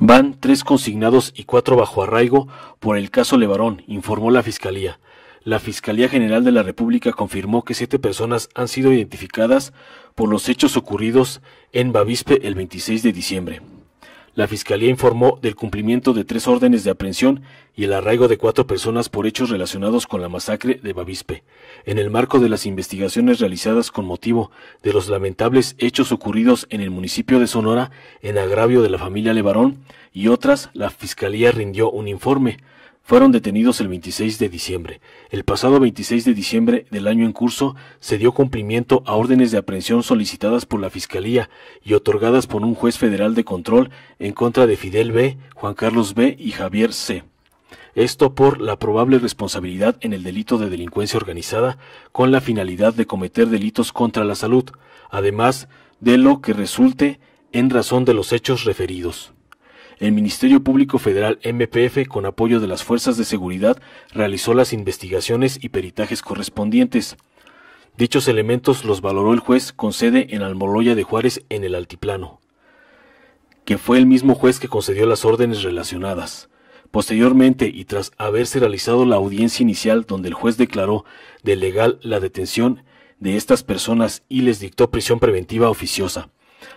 Van tres consignados y cuatro bajo arraigo por el caso Levarón, informó la Fiscalía. La Fiscalía General de la República confirmó que siete personas han sido identificadas por los hechos ocurridos en Bavispe el 26 de diciembre la Fiscalía informó del cumplimiento de tres órdenes de aprehensión y el arraigo de cuatro personas por hechos relacionados con la masacre de Bavispe, en el marco de las investigaciones realizadas con motivo de los lamentables hechos ocurridos en el municipio de Sonora en agravio de la familia Levarón y otras, la Fiscalía rindió un informe fueron detenidos el 26 de diciembre. El pasado 26 de diciembre del año en curso se dio cumplimiento a órdenes de aprehensión solicitadas por la Fiscalía y otorgadas por un juez federal de control en contra de Fidel B., Juan Carlos B. y Javier C. Esto por la probable responsabilidad en el delito de delincuencia organizada con la finalidad de cometer delitos contra la salud, además de lo que resulte en razón de los hechos referidos el Ministerio Público Federal MPF, con apoyo de las fuerzas de seguridad, realizó las investigaciones y peritajes correspondientes. Dichos elementos los valoró el juez con sede en Almoloya de Juárez, en el Altiplano, que fue el mismo juez que concedió las órdenes relacionadas. Posteriormente, y tras haberse realizado la audiencia inicial donde el juez declaró de legal la detención de estas personas y les dictó prisión preventiva oficiosa,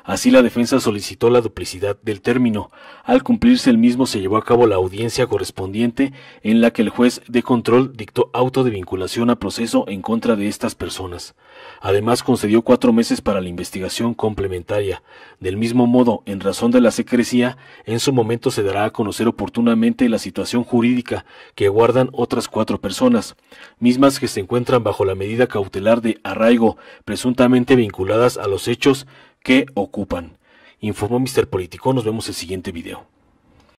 Así la defensa solicitó la duplicidad del término. Al cumplirse el mismo se llevó a cabo la audiencia correspondiente en la que el juez de control dictó auto de vinculación a proceso en contra de estas personas. Además concedió cuatro meses para la investigación complementaria. Del mismo modo, en razón de la secrecía, en su momento se dará a conocer oportunamente la situación jurídica que guardan otras cuatro personas, mismas que se encuentran bajo la medida cautelar de arraigo, presuntamente vinculadas a los hechos que ocupan. Informó Mr. Político, nos vemos en el siguiente video.